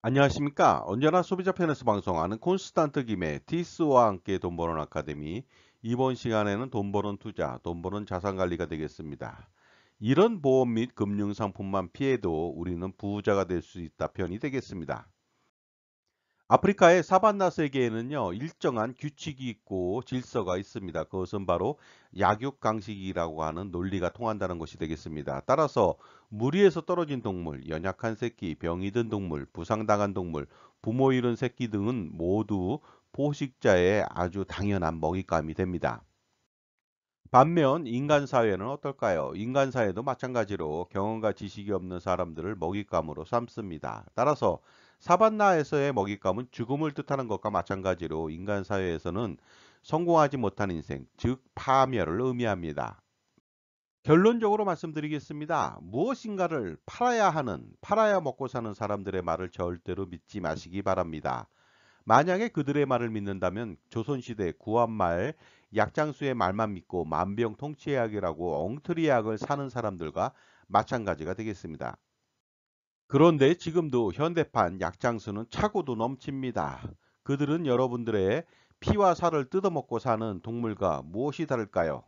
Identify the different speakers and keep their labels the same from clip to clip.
Speaker 1: 안녕하십니까 언제나 소비자 편에서 방송하는 콘스탄트 김의 디스와 함께 돈 버는 아카데미 이번 시간에는 돈 버는 투자 돈 버는 자산관리가 되겠습니다 이런 보험 및 금융상품만 피해도 우리는 부자가 될 수 있다 편이 되겠습니다 아프리카의 사반나 세계에는요 일정한 규칙이 있고 질서가 있습니다. 그것은 바로 약육강식이라고 하는 논리가 통한다는 것이 되겠습니다. 따라서 무리에서 떨어진 동물, 연약한 새끼, 병이 든 동물, 부상당한 동물, 부모 잃은 새끼 등은 모두 포식자의 아주 당연한 먹잇감이 됩니다. 반면 인간 사회는 어떨까요? 인간 사회도 마찬가지로 경험과 지식이 없는 사람들을 먹잇감으로 삼습니다. 따라서 사반나에서의 먹잇감은 죽음을 뜻하는 것과 마찬가지로 인간 사회에서는 성공하지 못한 인생, 즉 파멸을 의미합니다. 결론적으로 말씀드리겠습니다. 무엇인가를 팔아야 하는, 팔아야 먹고 사는 사람들의 말을 절대로 믿지 마시기 바랍니다. 만약에 그들의 말을 믿는다면 조선시대 구한말 약장수의 말만 믿고 만병통치약이라고 엉터리약을 사는 사람들과 마찬가지가 되겠습니다. 그런데 지금도 현대판 약장수는 차고도 넘칩니다. 그들은 여러분들의 피와 살을 뜯어먹고 사는 동물과 무엇이 다를까요?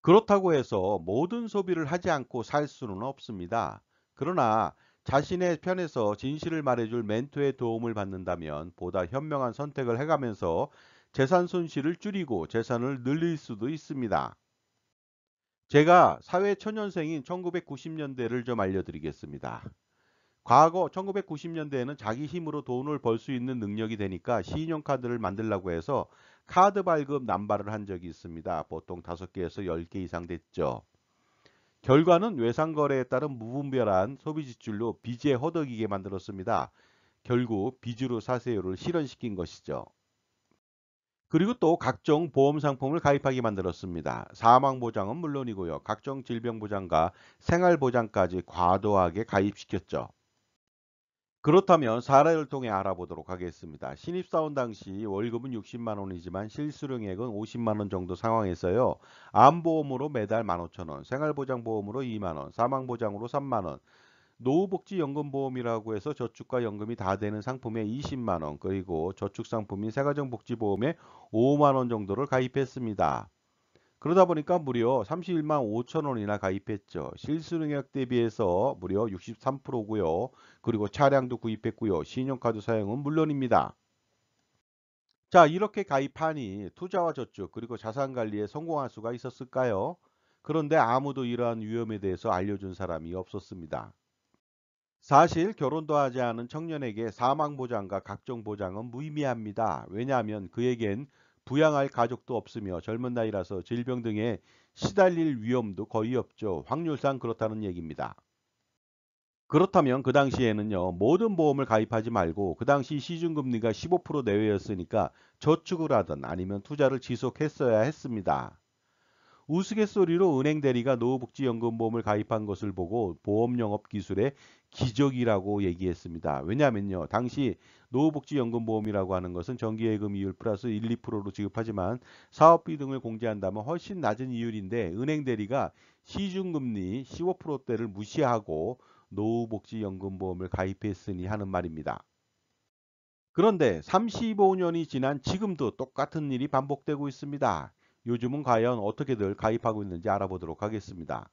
Speaker 1: 그렇다고 해서 모든 소비를 하지 않고 살 수는 없습니다. 그러나 자신의 편에서 진실을 말해줄 멘토의 도움을 받는다면 보다 현명한 선택을 해가면서 재산 손실을 줄이고 재산을 늘릴 수도 있습니다. 제가 사회 초년생인 1990년대를 좀 알려드리겠습니다. 과거 1990년대에는 자기 힘으로 돈을 벌 수 있는 능력이 되니까 신용카드를 만들라고 해서 카드 발급 남발을 한 적이 있습니다. 보통 5개에서 10개 이상 됐죠. 결과는 외상거래에 따른 무분별한 소비지출로 빚에 허덕이게 만들었습니다. 결국 빚으로 사세요를 실현시킨 것이죠. 그리고 또 각종 보험 상품을 가입하게 만들었습니다. 사망 보장은 물론이고요. 각종 질병 보장과 생활 보장까지 과도하게 가입시켰죠. 그렇다면 사례를 통해 알아보도록 하겠습니다. 신입사원 당시 월급은 60만원이지만 실수령액은 50만원 정도 상황에서요. 암보험으로 매달 15,000원, 생활보장보험으로 2만원, 사망보장으로 3만원, 노후복지연금보험이라고 해서 저축과 연금이 다 되는 상품에 20만 원 그리고 저축상품인 세가정복지보험에 5만 원 정도를 가입했습니다. 그러다 보니까 무려 31만 5천 원이나 가입했죠. 실수능력 대비해서 무려 63%고요. 그리고 차량도 구입했고요. 신용카드 사용은 물론입니다. 자 이렇게 가입하니 투자와 저축 그리고 자산관리에 성공할 수가 있었을까요? 그런데 아무도 이러한 위험에 대해서 알려준 사람이 없었습니다. 사실 결혼도 하지 않은 청년에게 사망보장과 각종 보장은 무의미합니다. 왜냐하면 그에겐 부양할 가족도 없으며 젊은 나이라서 질병 등에 시달릴 위험도 거의 없죠. 확률상 그렇다는 얘기입니다. 그렇다면 그 당시에는요. 모든 보험을 가입하지 말고 그 당시 시중금리가 15% 내외였으니까 저축을 하든 아니면 투자를 지속했어야 했습니다. 우스갯소리로 은행 대리가 노후복지연금보험을 가입한 것을 보고 보험영업 기술의 기적이라고 얘기했습니다. 왜냐면요. 당시 노후복지연금보험이라고 하는 것은 정기예금 이율 플러스 1, 2%로 지급하지만 사업비 등을 공제한다면 훨씬 낮은 이율인데 은행 대리가 시중금리 15%대를 무시하고 노후복지연금보험을 가입했으니 하는 말입니다. 그런데 35년이 지난 지금도 똑같은 일이 반복되고 있습니다. 요즘은 과연 어떻게들 가입하고 있는지 알아보도록 하겠습니다.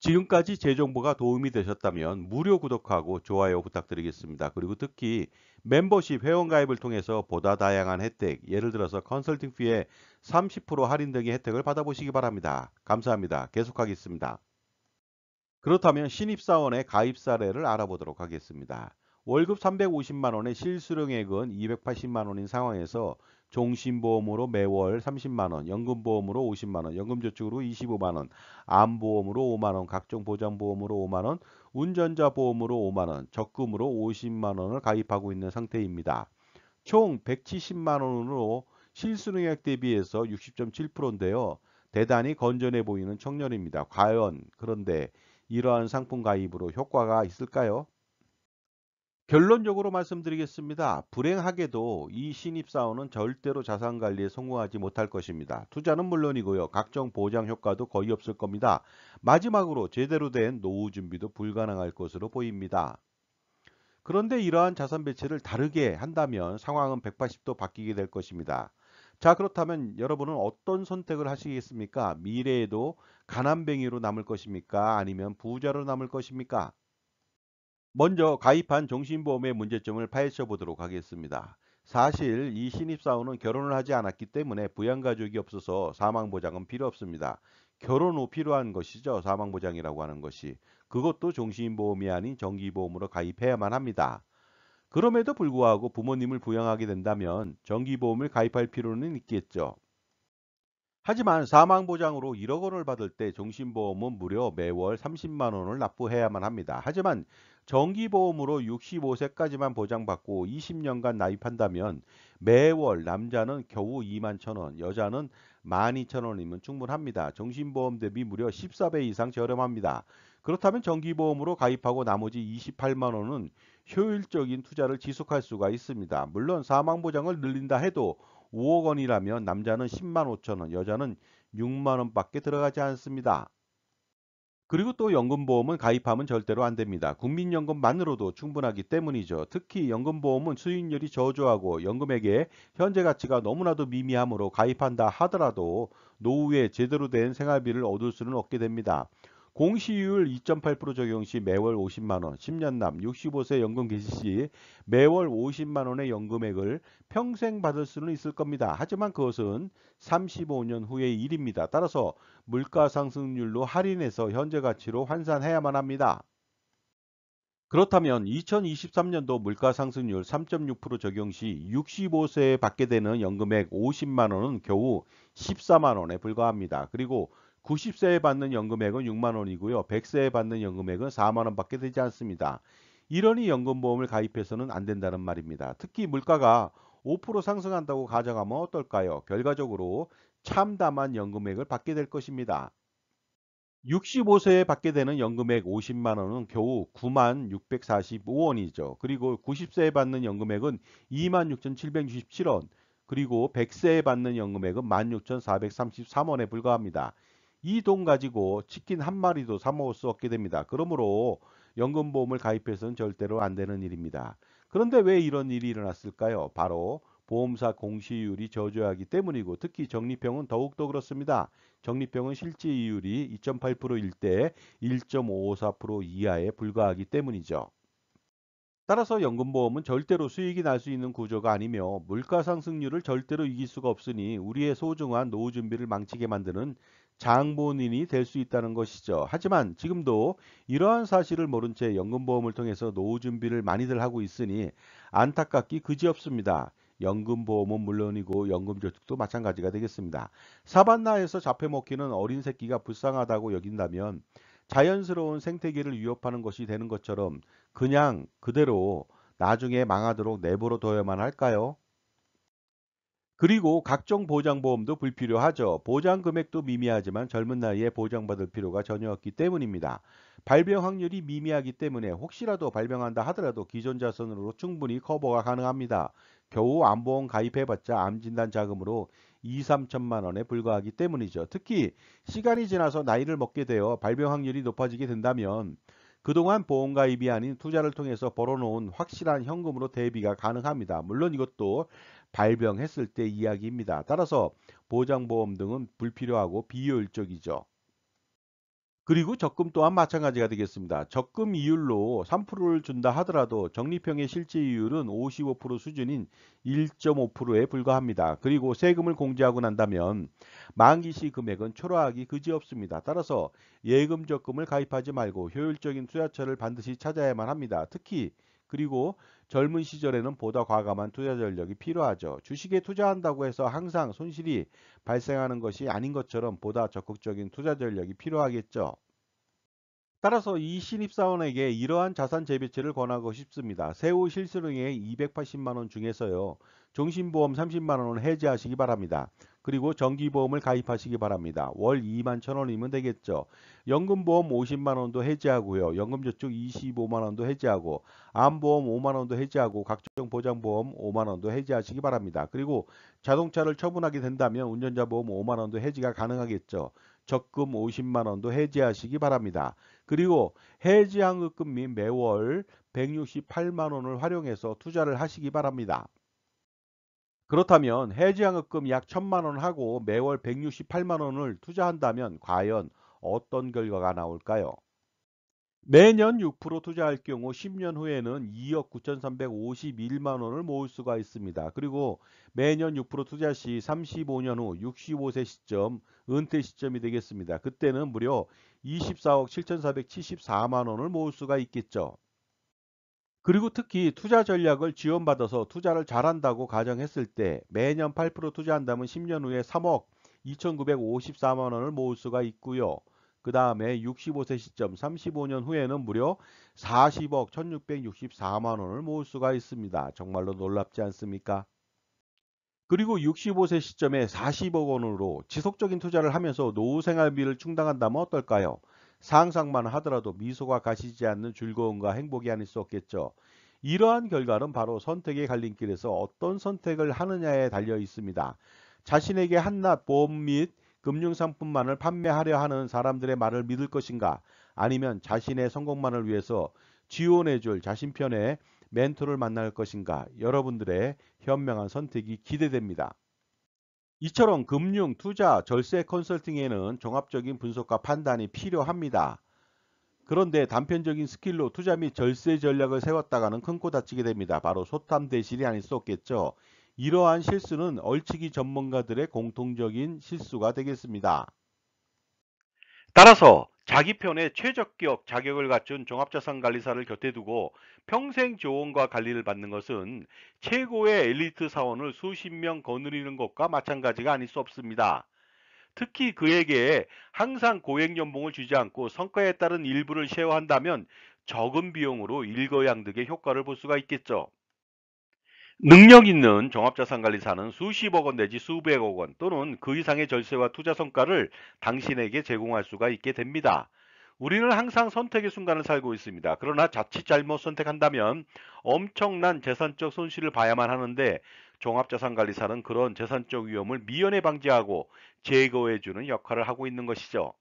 Speaker 1: 지금까지 제 정보가 도움이 되셨다면 무료 구독하고 좋아요 부탁드리겠습니다. 그리고 특히 멤버십 회원가입을 통해서 보다 다양한 혜택, 예를 들어서 컨설팅 피에 30% 할인 등의 혜택을 받아보시기 바랍니다. 감사합니다. 계속하겠습니다. 그렇다면 신입사원의 가입 사례를 알아보도록 하겠습니다. 월급 350만원의 실수령액은 280만원인 상황에서 종신보험으로 매월 30만원, 연금보험으로 50만원, 연금저축으로 25만원, 암보험으로 5만원, 각종 보장보험으로 5만원, 운전자보험으로 5만원, 적금으로 50만원을 가입하고 있는 상태입니다. 총 170만원으로 실수능액 대비해서 60.7%인데요. 대단히 건전해 보이는 청년입니다. 과연 그런데 이러한 상품 가입으로 효과가 있을까요? 결론적으로 말씀드리겠습니다. 불행하게도 이 신입사원은 절대로 자산관리에 성공하지 못할 것입니다. 투자는 물론이고요. 각종 보장 효과도 거의 없을 겁니다. 마지막으로 제대로 된 노후 준비도 불가능할 것으로 보입니다. 그런데 이러한 자산 배치를 다르게 한다면 상황은 180도 바뀌게 될 것입니다. 자 그렇다면 여러분은 어떤 선택을 하시겠습니까? 미래에도 가난뱅이로 남을 것입니까? 아니면 부자로 남을 것입니까? 먼저 가입한 정신보험의 문제점을 파헤쳐 보도록 하겠습니다. 사실 이 신입사원은 결혼을 하지 않았기 때문에 부양가족이 없어서 사망보장은 필요 없습니다. 결혼 후 필요한 것이죠. 사망보장이라고 하는 것이. 그것도 정신보험이 아닌 정기보험으로 가입해야만 합니다. 그럼에도 불구하고 부모님을 부양하게 된다면 정기보험을 가입할 필요는 있겠죠. 하지만 사망보장으로 1억 원을 받을 때 정신보험은 무려 매월 30만 원을 납부해야만 합니다. 하지만 정기보험으로 65세까지만 보장받고 20년간 납입한다면 매월 남자는 겨우 2만 천원 여자는 12,000원이면 충분합니다. 정신보험 대비 무려 14배 이상 저렴합니다. 그렇다면 정기보험으로 가입하고 나머지 28만원은 효율적인 투자를 지속할 수가 있습니다. 물론 사망보장을 늘린다 해도 5억 원이라면 남자는 10만 5천 원, 여자는 6만 원밖에 들어가지 않습니다. 그리고 또 연금보험은 가입하면 절대로 안 됩니다. 국민연금만으로도 충분하기 때문이죠. 특히 연금보험은 수익률이 저조하고 연금에게 현재 가치가 너무나도 미미하므로 가입한다 하더라도 노후에 제대로 된 생활비를 얻을 수는 없게 됩니다. 공시율 2.8% 적용 시 매월 50만원, 10년 남 65세 연금 개시 시 매월 50만원의 연금액을 평생 받을 수는 있을 겁니다. 하지만 그것은 35년 후의 일입니다. 따라서 물가 상승률로 할인해서 현재 가치로 환산해야만 합니다. 그렇다면 2023년도 물가상승률 3.6% 적용 시 65세에 받게 되는 연금액 50만원은 겨우 14만원에 불과합니다. 그리고 90세에 받는 연금액은 6만 원이고요. 100세에 받는 연금액은 4만 원밖에 되지 않습니다. 이러니 연금보험을 가입해서는 안 된다는 말입니다. 특히 물가가 5% 상승한다고 가정하면 어떨까요? 결과적으로 참담한 연금액을 받게 될 것입니다. 65세에 받게 되는 연금액 50만 원은 겨우 9만 645원이죠. 그리고 90세에 받는 연금액은 2만 6,767원, 그리고 100세에 받는 연금액은 16,433원에 만 불과합니다. 이돈 가지고 치킨 한 마리도 사 먹을 수 없게 됩니다. 그러므로 연금보험을 가입해서는 절대로 안 되는 일입니다. 그런데 왜 이런 일이 일어났을까요? 바로 보험사 공시율이 저조하기 때문이고 특히 적립형은 더욱더 그렇습니다. 적립형은 실제 이율이 2.8%일 때 1.54% 이하에 불과하기 때문이죠. 따라서 연금보험은 절대로 수익이 날 수 있는 구조가 아니며 물가상승률을 절대로 이길 수가 없으니 우리의 소중한 노후 준비를 망치게 만드는 장본인이 될 수 있다는 것이죠. 하지만 지금도 이러한 사실을 모른 채 연금보험을 통해서 노후 준비를 많이들 하고 있으니 안타깝기 그지없습니다. 연금보험은 물론이고 연금저축도 마찬가지가 되겠습니다. 사반나에서 잡혀먹히는 어린 새끼가 불쌍하다고 여긴다면 자연스러운 생태계를 위협하는 것이 되는 것처럼 그냥 그대로 나중에 망하도록 내버려 둬야만 할까요? 그리고 각종 보장보험도 불필요하죠. 보장 금액도 미미하지만 젊은 나이에 보장받을 필요가 전혀 없기 때문입니다. 발병 확률이 미미하기 때문에 혹시라도 발병한다 하더라도 기존 자선으로 충분히 커버가 가능합니다. 겨우 암보험 가입해봤자 암진단 자금으로 2, 3천만 원에 불과하기 때문이죠. 특히 시간이 지나서 나이를 먹게 되어 발병 확률이 높아지게 된다면 그동안 보험 가입이 아닌 투자를 통해서 벌어놓은 확실한 현금으로 대비가 가능합니다. 물론 이것도 발병했을 때 이야기입니다. 따라서 보장보험 등은 불필요하고 비효율적이죠. 그리고 적금 또한 마찬가지가 되겠습니다. 적금 이율로 3%를 준다 하더라도 적립형의 실제 이율은 55% 수준인 1.5%에 불과합니다. 그리고 세금을 공제하고 난다면 만기시 금액은 초라하기 그지없습니다. 따라서 예금 적금을 가입하지 말고 효율적인 투자처를 반드시 찾아야만 합니다. 특히 그리고 젊은 시절에는 보다 과감한 투자 전력이 필요하죠. 주식에 투자한다고 해서 항상 손실이 발생하는 것이 아닌 것처럼 보다 적극적인 투자 전력이 필요하겠죠. 따라서 이 신입사원에게 이러한 자산 재배치를 권하고 싶습니다. 세후 실수령의 280만원 중에서요. 종신보험 30만원을 해지하시기 바랍니다. 그리고 정기보험을 가입하시기 바랍니다. 월 2만 천원이면 되겠죠. 연금보험 50만원도 해지하고요. 연금저축 25만원도 해지하고 암보험 5만원도 해지하고 각종 보장보험 5만원도 해지하시기 바랍니다. 그리고 자동차를 처분하게 된다면 운전자보험 5만원도 해지가 가능하겠죠. 적금 50만원도 해지하시기 바랍니다. 그리고 해지환급금 및 매월 168만원을 활용해서 투자를 하시기 바랍니다. 그렇다면 해지환급금 약 1000만원 하고 매월 168만원을 투자한다면 과연 어떤 결과가 나올까요? 매년 6% 투자할 경우 10년 후에는 2억 9,351만 원을 모을 수가 있습니다. 그리고 매년 6% 투자 시 35년 후 65세 시점 은퇴 시점이 되겠습니다. 그때는 무려 24억 7,474만 원을 모을 수가 있겠죠. 그리고 특히 투자 전략을 지원받아서 투자를 잘한다고 가정했을 때 매년 8% 투자한다면 10년 후에 3억 2,954만 원을 모을 수가 있고요. 그 다음에 65세 시점 35년 후에는 무려 40억 1664만 원을 모을 수가 있습니다. 정말로 놀랍지 않습니까? 그리고 65세 시점에 40억 원으로 지속적인 투자를 하면서 노후 생활비를 충당한다면 어떨까요? 상상만 하더라도 미소가 가시지 않는 즐거움과 행복이 아닐 수 없겠죠. 이러한 결과는 바로 선택의 갈림길에서 어떤 선택을 하느냐에 달려 있습니다. 자신에게 한낱 보험 및 금융상품만을 판매하려 하는 사람들의 말을 믿을 것인가 아니면 자신의 성공만을 위해서 지원해줄 자신 편의 멘토를 만날 것인가 여러분들의 현명한 선택이 기대됩니다. 이처럼 금융, 투자, 절세 컨설팅에는 종합적인 분석과 판단이 필요합니다. 그런데 단편적인 스킬로 투자 및 절세 전략을 세웠다가는 큰코 다치게 됩니다. 바로 소탐대실이 아닐 수 없겠죠. 이러한 실수는 얼치기 전문가들의 공통적인 실수가 되겠습니다. 따라서 자기 편의 최적기업 자격을 갖춘 종합자산관리사를 곁에 두고 평생 조언과 관리를 받는 것은 최고의 엘리트 사원을 수십 명 거느리는 것과 마찬가지가 아닐 수 없습니다. 특히 그에게 항상 고액 연봉을 주지 않고 성과에 따른 일부를 쉐어한다면 적은 비용으로 일거양득의 효과를 볼 수가 있겠죠. 능력 있는 종합자산관리사는 수십억 원 내지 수백억 원 또는 그 이상의 절세와 투자 성과를 당신에게 제공할 수가 있게 됩니다. 우리는 항상 선택의 순간을 살고 있습니다. 그러나 자칫 잘못 선택한다면 엄청난 재산적 손실을 봐야만 하는데 종합자산관리사는 그런 재산적 위험을 미연에 방지하고 제거해주는 역할을 하고 있는 것이죠.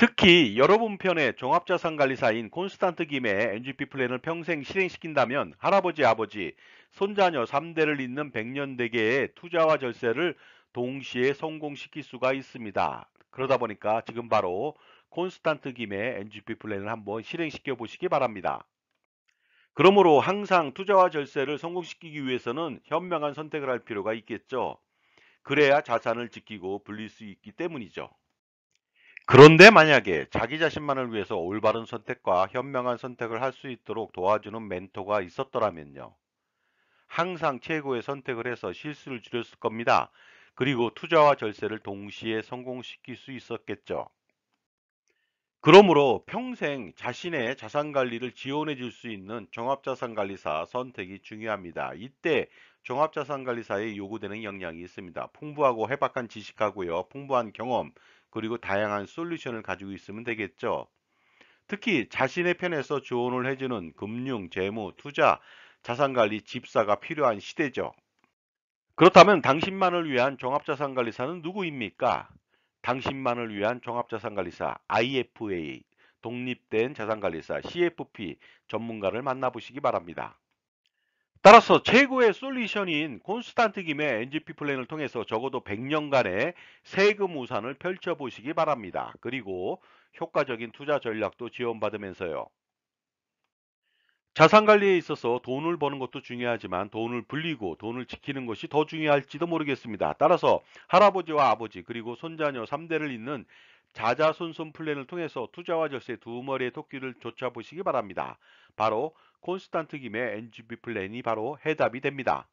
Speaker 1: 특히 여러분 편의 종합자산관리사인 콘스탄트 김의 NGP 플랜을 평생 실행시킨다면 할아버지 아버지 손자녀 3대를 잇는 1 0 0년대계의 투자와 절세를 동시에 성공시킬 수가 있습니다. 그러다 보니까 지금 바로 콘스탄트 김의 NGP 플랜을 한번 실행시켜 보시기 바랍니다. 그러므로 항상 투자와 절세를 성공시키기 위해서는 현명한 선택을 할 필요가 있겠죠. 그래야 자산을 지키고 불릴 수 있기 때문이죠. 그런데 만약에 자기 자신만을 위해서 올바른 선택과 현명한 선택을 할 수 있도록 도와주는 멘토가 있었더라면요. 항상 최고의 선택을 해서 실수를 줄였을 겁니다. 그리고 투자와 절세를 동시에 성공시킬 수 있었겠죠. 그러므로 평생 자신의 자산관리를 지원해 줄 수 있는 종합자산관리사 선택이 중요합니다. 이때 종합자산관리사에 요구되는 역량이 있습니다. 풍부하고 해박한 지식하고요. 풍부한 경험, 그리고 다양한 솔루션을 가지고 있으면 되겠죠. 특히 자신의 편에서 조언을 해주는 금융, 재무, 투자, 자산관리 집사가 필요한 시대죠. 그렇다면 당신만을 위한 종합자산관리사는 누구입니까? 당신만을 위한 종합자산관리사 IFA, 독립된 자산관리사 CFP 전문가를 만나보시기 바랍니다. 따라서 최고의 솔루션인 콘스탄트 김의 NGP 플랜을 통해서 적어도 100년간의 세금 우산을 펼쳐보시기 바랍니다. 그리고 효과적인 투자 전략도 지원받으면서요. 자산관리에 있어서 돈을 버는 것도 중요하지만 돈을 불리고 돈을 지키는 것이 더 중요할지도 모르겠습니다. 따라서 할아버지와 아버지 그리고 손자녀 3대를 잇는 자자손손 플랜을 통해서 투자와 절세 두 머리의 토끼를 쫓아보시기 바랍니다. 바로 콘스탄트 김의 NGP 플랜이 바로 해답이 됩니다.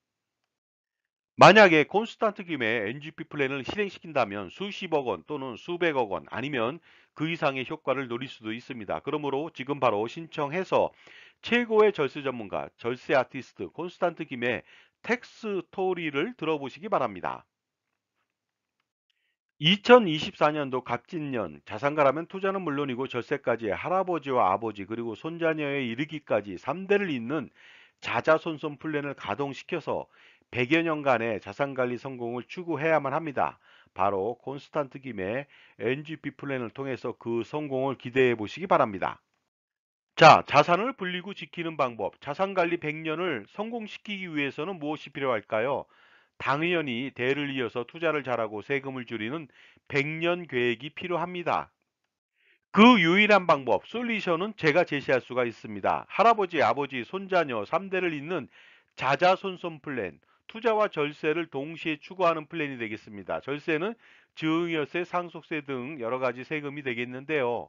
Speaker 1: 만약에 콘스탄트 김의 NGP 플랜을 실행시킨다면 수십억 원 또는 수백억 원 아니면 그 이상의 효과를 노릴 수도 있습니다. 그러므로 지금 바로 신청해서 최고의 절세 전문가, 절세 아티스트 콘스탄트 김의 텍스토리를 들어보시기 바랍니다. 2024년도 갑진년 자산가라면 투자는 물론이고 절세까지 할아버지와 아버지 그리고 손자녀에 이르기까지 3대를 잇는 자자손손 플랜을 가동시켜서 100여 년간의 자산관리 성공을 추구해야만 합니다. 바로 콘스탄트 김의 NGP 플랜을 통해서 그 성공을 기대해 보시기 바랍니다. 자, 자산을 불리고 지키는 방법, 자산관리 100년을 성공시키기 위해서는 무엇이 필요할까요? 당의원이 대를 이어서 투자를 잘하고 세금을 줄이는 100년 계획이 필요합니다. 그 유일한 방법, 솔루션은 제가 제시할 수가 있습니다. 할아버지, 아버지, 손자녀 3대를 잇는 자자손손 플랜, 투자와 절세를 동시에 추구하는 플랜이 되겠습니다. 절세는 증여세, 상속세 등 여러 가지 세금이 되겠는데요.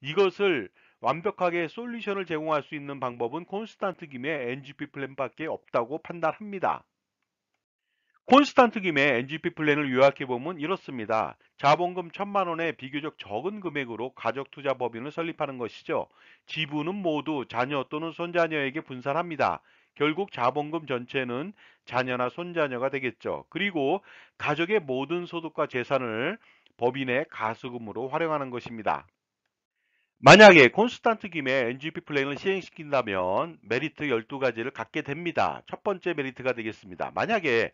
Speaker 1: 이것을 완벽하게 솔루션을 제공할 수 있는 방법은 콘스탄트 김의 NGP 플랜밖에 없다고 판단합니다. 콘스탄트 김의 NGP 플랜을 요약해보면 이렇습니다. 자본금 1 천만원에 비교적 적은 금액으로 가족투자 법인을 설립하는 것이죠. 지분은 모두 자녀 또는 손자녀에게 분산합니다. 결국 자본금 전체는 자녀나 손자녀가 되겠죠. 그리고 가족의 모든 소득과 재산을 법인의 가수금으로 활용하는 것입니다. 만약에 콘스탄트 김의 NGP 플랜을 시행시킨다면 메리트 12가지를 갖게 됩니다. 첫 번째 메리트가 되겠습니다. 만약에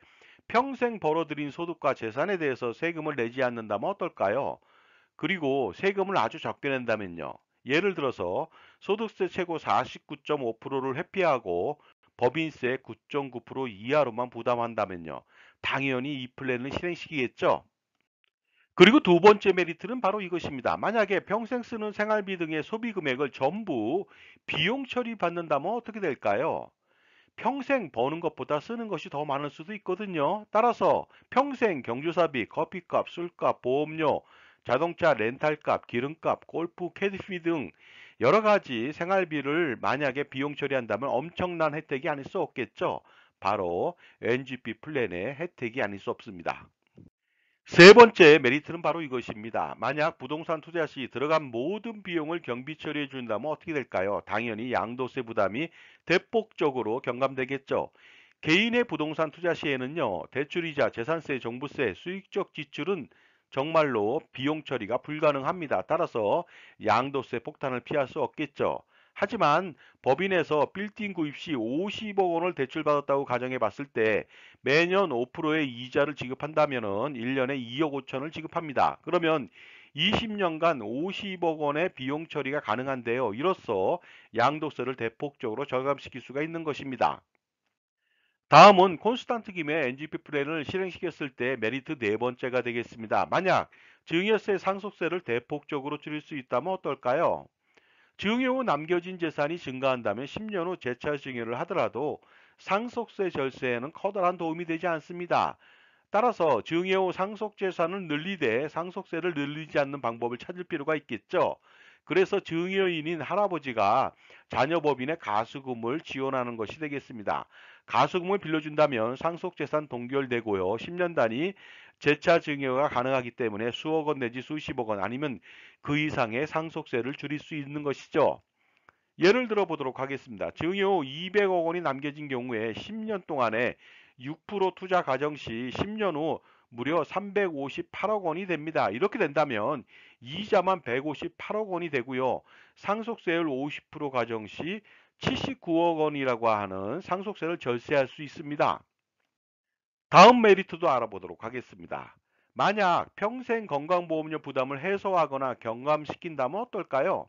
Speaker 1: 평생 벌어들인 소득과 재산에 대해서 세금을 내지 않는다면 어떨까요? 그리고 세금을 아주 적게 낸다면요. 예를 들어서 소득세 최고 49.5%를 회피하고 법인세 9.9% 이하로만 부담한다면요. 당연히 이 플랜을 실행시키겠죠. 그리고 두 번째 메리트는 바로 이것입니다. 만약에 평생 쓰는 생활비 등의 소비 금액을 전부 비용 처리 받는다면 어떻게 될까요? 평생 버는 것보다 쓰는 것이 더 많을 수도 있거든요. 따라서 평생 경조사비, 커피값, 술값, 보험료, 자동차 렌탈값, 기름값, 골프, 캐디피 등 여러 가지 생활비를 만약에 비용 처리한다면 엄청난 혜택이 아닐 수 없겠죠. 바로 NGP 플랜의 혜택이 아닐 수 없습니다. 세 번째 메리트는 바로 이것입니다. 만약 부동산 투자 시 들어간 모든 비용을 경비 처리해 준다면 어떻게 될까요? 당연히 양도세 부담이 대폭적으로 경감되겠죠. 개인의 부동산 투자 시에는요. 대출이자, 재산세, 종부세, 수익적 지출은 정말로 비용 처리가 불가능합니다. 따라서 양도세 폭탄을 피할 수 없겠죠. 하지만 법인에서 빌딩 구입 시 50억 원을 대출받았다고 가정해 봤을 때 매년 5%의 이자를 지급한다면 1년에 2억 5천을 지급합니다. 그러면 20년간 50억 원의 비용 처리가 가능한데요. 이로써 양도세를 대폭적으로 절감시킬 수가 있는 것입니다. 다음은 콘스탄트 김의 NGP 플랜을 실행시켰을 때 메리트 네 번째가 되겠습니다. 만약 증여세 상속세를 대폭적으로 줄일 수 있다면 어떨까요? 증여 후 남겨진 재산이 증가한다면 10년 후 재차 증여를 하더라도 상속세 절세에는 커다란 도움이 되지 않습니다. 따라서 증여 후 상속 재산을 늘리되 상속세를 늘리지 않는 방법을 찾을 필요가 있겠죠. 그래서 증여인인 할아버지가 자녀법인의 가수금을 지원하는 것이 되겠습니다. 가수금을 빌려준다면 상속재산 동결되고요. 10년 단위 재차 증여가 가능하기 때문에 수억 원 내지 수십억 원 아니면 그 이상의 상속세를 줄일 수 있는 것이죠. 예를 들어 보도록 하겠습니다. 증여 200억 원이 남겨진 경우에 10년 동안에 6% 투자 가정 시 10년 후 무려 358억 원이 됩니다. 이렇게 된다면 이자만 158억 원이 되고요. 상속세율 50% 가정 시 79억 원이라고 하는 상속세를 절세할 수 있습니다. 다음 메리트도 알아보도록 하겠습니다. 만약 평생 건강보험료 부담을 해소하거나 경감시킨다면 어떨까요?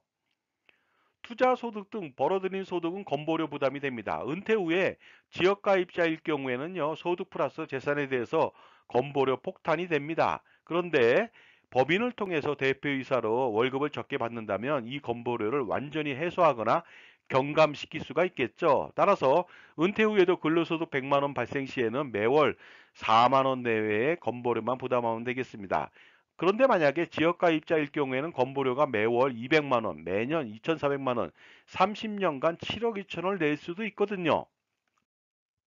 Speaker 1: 투자 소득 등 벌어들인 소득은 건보료 부담이 됩니다. 은퇴 후에 지역가입자일 경우에는요. 소득 플러스 재산에 대해서 건보료 폭탄이 됩니다. 그런데 법인을 통해서 대표이사로 월급을 적게 받는다면 이 건보료를 완전히 해소하거나 경감시킬 수가 있겠죠. 따라서 은퇴 후에도 근로소득 100만원 발생 시에는 매월 4만원 내외의 건보료만 부담하면 되겠습니다. 그런데 만약에 지역가입자일 경우에는 건보료가 매월 200만원, 매년 2,400만원, 30년간 7억 2천원을 낼 수도 있거든요.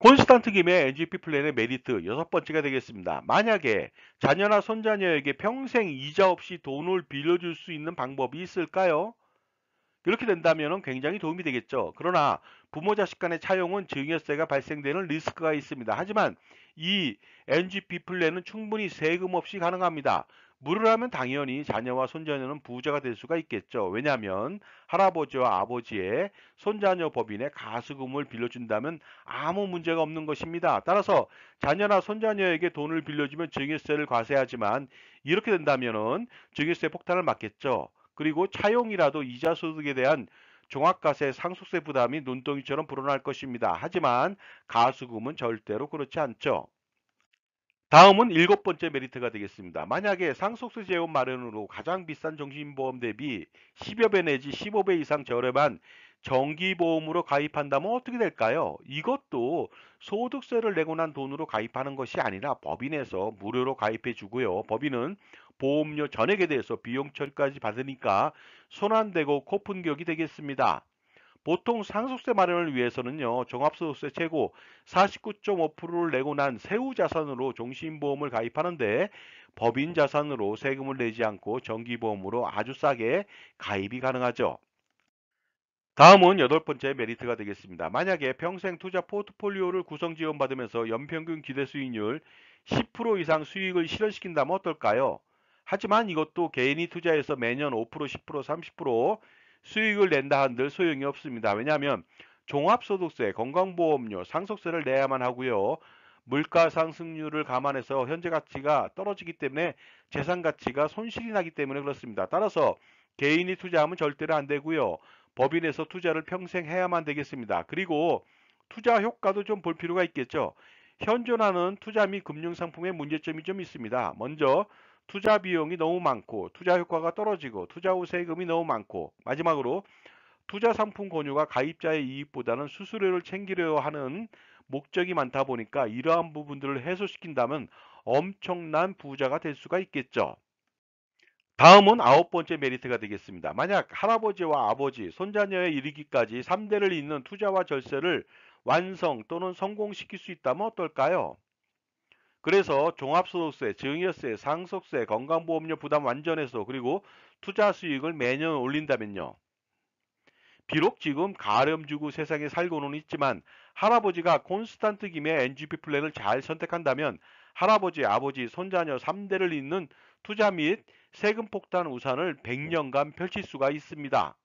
Speaker 1: 콘스탄트 김의 NGP 플랜의 메리트 여섯 번째가 되겠습니다. 만약에 자녀나 손자녀에게 평생 이자 없이 돈을 빌려줄 수 있는 방법이 있을까요? 이렇게 된다면 굉장히 도움이 되겠죠. 그러나 부모 자식 간의 차용은 증여세가 발생되는 리스크가 있습니다. 하지만 이 NGP 플랜은 충분히 세금 없이 가능합니다. 무료라면 당연히 자녀와 손자녀는 부자가 될 수가 있겠죠. 왜냐하면 할아버지와 아버지의 손자녀 법인의 가수금을 빌려준다면 아무 문제가 없는 것입니다. 따라서 자녀나 손자녀에게 돈을 빌려주면 증여세를 과세하지만 이렇게 된다면 증여세 폭탄을 맞겠죠. 그리고 차용이라도 이자 소득에 대한 종합가세 상속세 부담이 눈덩이처럼 불어날 것입니다. 하지만 가수금은 절대로 그렇지 않죠. 다음은 일곱 번째 메리트가 되겠습니다. 만약에 상속세 재원 마련으로 가장 비싼 정신보험 대비 10여 배 내지 15배 이상 저렴한 정기보험으로 가입한다면 어떻게 될까요? 이것도 소득세를 내고 난 돈으로 가입하는 것이 아니라 법인에서 무료로 가입해 주고요. 법인은 보험료 전액에 대해서 비용 처리까지 받으니까 손안되고 코픈 격이 되겠습니다. 보통 상속세 마련을 위해서는요 종합소득세 최고 49.5%를 내고 난 세후 자산으로 종신보험을 가입하는데 법인 자산으로 세금을 내지 않고 정기보험으로 아주 싸게 가입이 가능하죠. 다음은 여덟 번째 메리트가 되겠습니다. 만약에 평생 투자 포트폴리오를 구성 지원받으면서 연평균 기대 수익률 10% 이상 수익을 실현시킨다면 어떨까요? 하지만 이것도 개인이 투자해서 매년 5%, 10%, 30% 수익을 낸다 한들 소용이 없습니다. 왜냐하면 종합소득세, 건강보험료, 상속세를 내야만 하고요. 물가 상승률을 감안해서 현재 가치가 떨어지기 때문에 재산 가치가 손실이 나기 때문에 그렇습니다. 따라서 개인이 투자하면 절대로 안 되고요. 법인에서 투자를 평생 해야만 되겠습니다. 그리고 투자 효과도 좀 볼 필요가 있겠죠. 현존하는 투자 및 금융상품의 문제점이 좀 있습니다. 먼저 투자 비용이 너무 많고 투자 효과가 떨어지고 투자 후 세금이 너무 많고 마지막으로 투자 상품 권유가 가입자의 이익보다는 수수료를 챙기려 하는 목적이 많다 보니까 이러한 부분들을 해소시킨다면 엄청난 부자가 될 수가 있겠죠. 다음은 아홉 번째 메리트가 되겠습니다. 만약 할아버지와 아버지, 손자녀에 이르기까지 3대를 잇는 투자와 절세를 완성 또는 성공시킬 수 있다면 어떨까요? 그래서 종합소득세, 증여세, 상속세, 건강보험료 부담 완전해서 그리고 투자 수익을 매년 올린다면요. 비록 지금 가렴주구 세상에 살고는 있지만 할아버지가 콘스탄트 김의 NGP 플랜을 잘 선택한다면 할아버지, 아버지, 손자녀 3대를 잇는 투자 및 세금 폭탄 우산을 100년간 펼칠 수가 있습니다.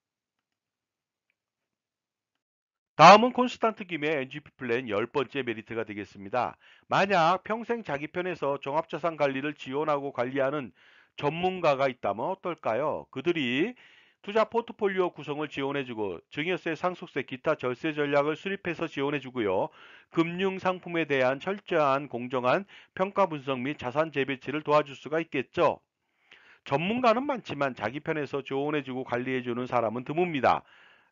Speaker 1: 다음은 콘스탄트 김의 NGP 플랜 10번째 메리트가 되겠습니다. 만약 평생 자기 편에서 종합자산 관리를 지원하고 관리하는 전문가가 있다면 어떨까요? 그들이 투자 포트폴리오 구성을 지원해주고 증여세, 상속세, 기타 절세 전략을 수립해서 지원해주고요. 금융 상품에 대한 철저한 공정한 평가 분석 및 자산 재배치를 도와줄 수가 있겠죠. 전문가는 많지만 자기 편에서 조언해주고 관리해주는 사람은 드뭅니다.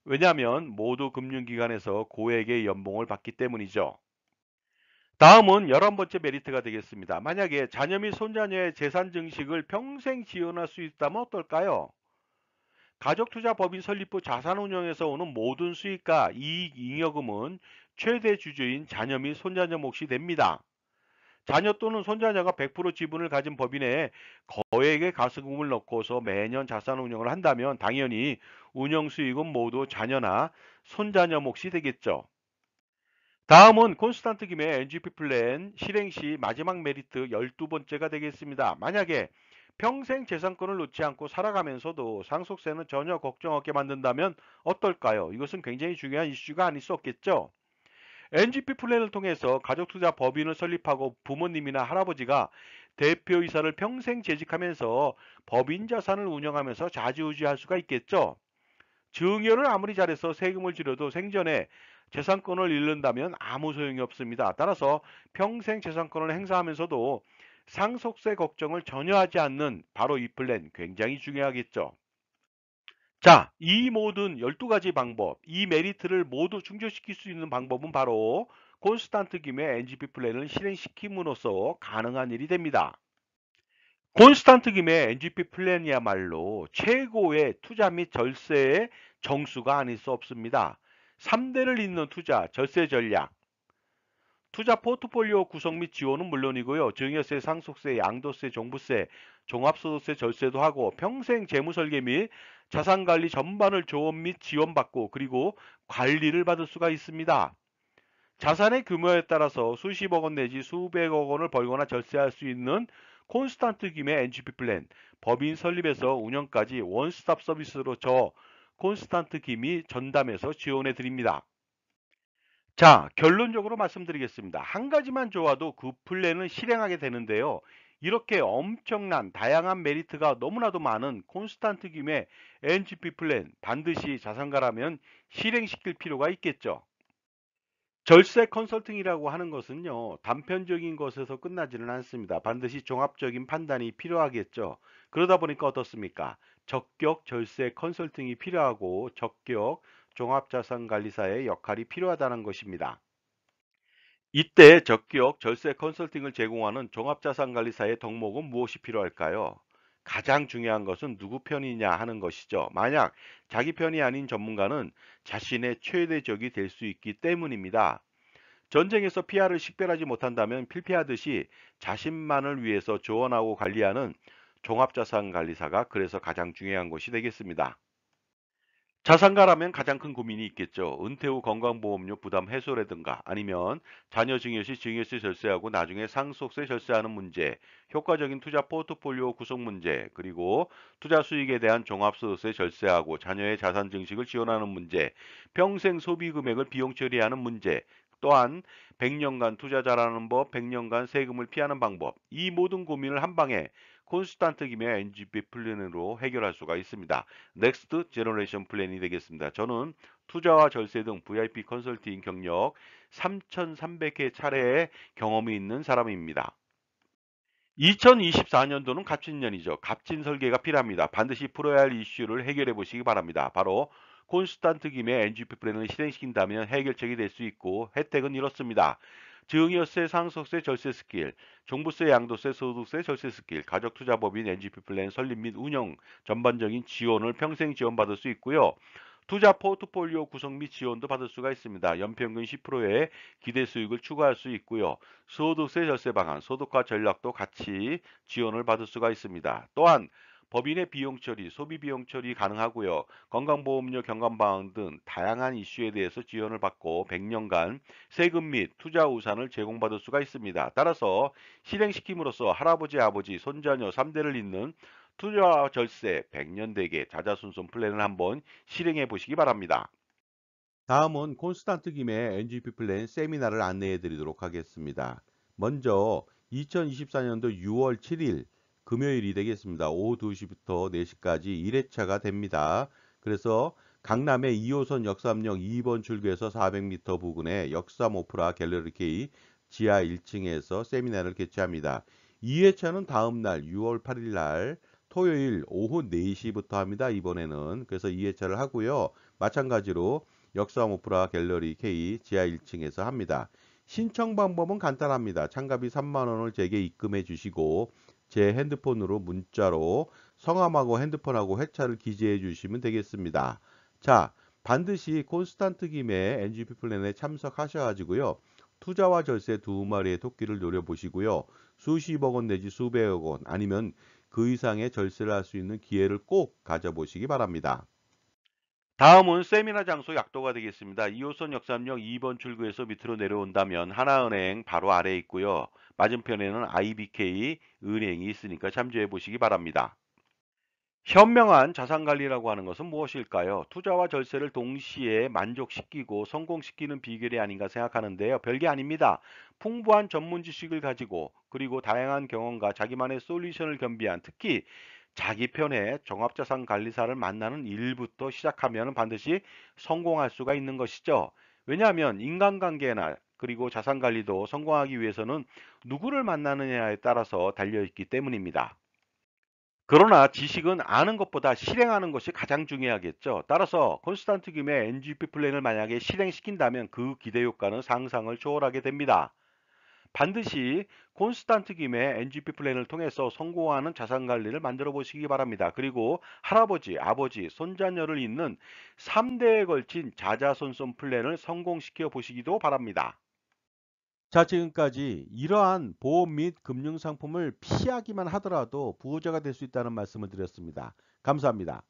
Speaker 1: 왜냐하면 모두 금융기관에서 고액의 연봉을 받기 때문이죠. 다음은 열한 번째 메리트가 되겠습니다. 만약에 자녀 및 손자녀의 재산 증식을 평생 지원할 수 있다면 어떨까요? 가족투자법인 설립 후 자산운용에서 오는 모든 수익과 이익잉여금은 최대 주주인 자녀 및 손자녀 몫이 됩니다. 자녀 또는 손자녀가 100% 지분을 가진 법인에 거액의 가스금을 넣고서 매년 자산 운용을 한다면 당연히 운영 수익은 모두 자녀나 손자녀 몫이 되겠죠. 다음은 콘스탄트 김의 NGP 플랜 실행 시 마지막 메리트 12번째가 되겠습니다. 만약에 평생 재산권을 놓지 않고 살아가면서도 상속세는 전혀 걱정 없게 만든다면 어떨까요? 이것은 굉장히 중요한 이슈가 아닐 수 없겠죠. NGP 플랜을 통해서 가족투자 법인을 설립하고 부모님이나 할아버지가 대표이사를 평생 재직하면서 법인 자산을 운영하면서 자지우지할 수가 있겠죠. 증여를 아무리 잘해서 세금을 지려도 생전에 재산권을 잃는다면 아무 소용이 없습니다. 따라서 평생 재산권을 행사하면서도 상속세 걱정을 전혀 하지 않는 바로 이 플랜 굉장히 중요하겠죠. 자, 이 모든 12가지 방법, 이 메리트를 모두 충족시킬 수 있는 방법은 바로 콘스탄트 김의 NGP 플랜을 실행시킴으로써 가능한 일이 됩니다. 콘스탄트 김의 NGP 플랜이야말로 최고의 투자 및 절세의 정수가 아닐 수 없습니다. 3대를 잇는 투자, 절세 전략, 투자 포트폴리오 구성 및 지원은 물론이고요. 증여세, 상속세, 양도세, 종부세, 종합소득세 절세도 하고 평생 재무설계 및 자산관리 전반을 조언 및 지원받고 그리고 관리를 받을 수가 있습니다. 자산의 규모에 따라서 수십억 원 내지 수백억 원을 벌거나 절세할 수 있는 콘스탄트 김의 NGP 플랜, 법인 설립에서 운영까지 원스톱 서비스로 저 콘스탄트 김이 전담해서 지원해 드립니다. 자, 결론적으로 말씀드리겠습니다. 한 가지만 좋아도 그 플랜은 실행하게 되는데요. 이렇게 엄청난 다양한 메리트가 너무나도 많은 콘스탄트 김의 NGP 플랜 반드시 자산가라면 실행시킬 필요가 있겠죠. 절세 컨설팅이라고 하는 것은요 단편적인 것에서 끝나지는 않습니다 반드시 종합적인 판단이 필요하겠죠 그러다 보니까 어떻습니까 적격 절세 컨설팅이 필요하고 적격 종합자산관리사의 역할이 필요하다는 것입니다 이때 적기역 절세 컨설팅을 제공하는 종합자산관리사의 덕목은 무엇이 필요할까요? 가장 중요한 것은 누구 편이냐 하는 것이죠. 만약 자기 편이 아닌 전문가는 자신의 최대 적이 될 수 있기 때문입니다. 전쟁에서 피아를 식별하지 못한다면 필피하듯이 자신만을 위해서 조언하고 관리하는 종합자산관리사가 그래서 가장 중요한 것이 되겠습니다. 자산가라면 가장 큰 고민이 있겠죠. 은퇴 후 건강보험료 부담 해소라든가 아니면 자녀 증여 시 증여세 절세하고 나중에 상속세 절세하는 문제, 효과적인 투자 포트폴리오 구성 문제, 그리고 투자 수익에 대한 종합소득세 절세하고 자녀의 자산 증식을 지원하는 문제, 평생 소비 금액을 비용 처리하는 문제, 또한 100년간 투자 잘하는 법, 100년간 세금을 피하는 방법, 이 모든 고민을 한 방에 콘스탄트 김의 NGP 플랜으로 해결할 수가 있습니다. 넥스트 제너레이션 플랜이 되겠습니다. 저는 투자와 절세 등 VIP 컨설팅 경력 3,300회 차례의 경험이 있는 사람입니다. 2024년도는 갑진년이죠. 갑진 설계가 필요합니다. 반드시 풀어야 할 이슈를 해결해 보시기 바랍니다. 바로 콘스탄트 김의 NGP 플랜을 실행시킨다면 해결책이 될 수 있고 혜택은 이렇습니다. 증여세, 상속세, 절세 스킬, 종부세, 양도세, 소득세, 절세 스킬, 가족투자법인, NGP 플랜 설립 및 운영 전반적인 지원을 평생 지원받을 수 있고요. 투자 포트폴리오 구성 및 지원도 받을 수가 있습니다. 연평균 10%의 기대 수익을 추가할 수 있고요. 소득세 절세 방안, 소득화 전략도 같이 지원을 받을 수가 있습니다. 또한 법인의 비용 처리, 소비 비용 처리 가능하고요. 건강보험료 경감 방안 등 다양한 이슈에 대해서 지원을 받고 100년간 세금 및 투자 우산을 제공받을 수가 있습니다. 따라서 실행시킴으로써 할아버지, 아버지, 손자녀 3대를 잇는 투자 절세 100년 대계 자자순손 플랜을 한번 실행해 보시기 바랍니다. 다음은 콘스탄트 김의 NGP 플랜 세미나를 안내해 드리도록 하겠습니다. 먼저 2024년도 6월 7일 금요일이 되겠습니다. 오후 2시부터 4시까지 1회차가 됩니다. 그래서 강남의 2호선 역삼역 2번 출구에서 400m 부근에 역삼 오프라 갤러리 K 지하 1층에서 세미나를 개최합니다. 2회차는 다음 날 6월 8일 날 토요일 오후 4시부터 합니다. 이번에는 그래서 2회차를 하고요. 마찬가지로 역삼 오프라 갤러리 K 지하 1층에서 합니다. 신청 방법은 간단합니다. 참가비 3만원을 제게 입금해 주시고 제 핸드폰으로 문자로 성함하고 핸드폰하고 회차를 기재해 주시면 되겠습니다. 자, 반드시 콘스탄트 김에 NGP 플랜에 참석하셔가지고요. 투자와 절세 두 마리의 토끼를 노려보시고요. 수십억 원 내지 수백억 원 아니면 그 이상의 절세를 할 수 있는 기회를 꼭 가져보시기 바랍니다. 다음은 세미나 장소 약도가 되겠습니다. 2호선 역삼역 2번 출구에서 밑으로 내려온다면 하나은행 바로 아래에 있고요. 맞은편에는 IBK 은행이 있으니까 참조해 보시기 바랍니다. 현명한 자산관리라고 하는 것은 무엇일까요? 투자와 절세를 동시에 만족시키고 성공시키는 비결이 아닌가 생각하는데요. 별게 아닙니다. 풍부한 전문 지식을 가지고 그리고 다양한 경험과 자기만의 솔루션을 겸비한 특히 자기 편의 종합자산 관리사를 만나는 일부터 시작하면 반드시 성공할 수가 있는 것이죠. 왜냐하면 인간관계나 그리고 자산 관리도 성공하기 위해서는 누구를 만나느냐에 따라서 달려있기 때문입니다. 그러나 지식은 아는 것보다 실행하는 것이 가장 중요하겠죠. 따라서 콘스탄트 김의 NGP 플랜을 만약에 실행시킨다면 그 기대 효과는 상상을 초월하게 됩니다. 반드시 콘스탄트 김의 NGP 플랜을 통해서 성공하는 자산 관리를 만들어 보시기 바랍니다. 그리고 할아버지, 아버지, 손자녀를 잇는 3대에 걸친 자자손손 플랜을 성공시켜 보시기도 바랍니다. 자, 지금까지 이러한 보험 및 금융상품을 피하기만 하더라도 부호자가 될 수 있다는 말씀을 드렸습니다. 감사합니다.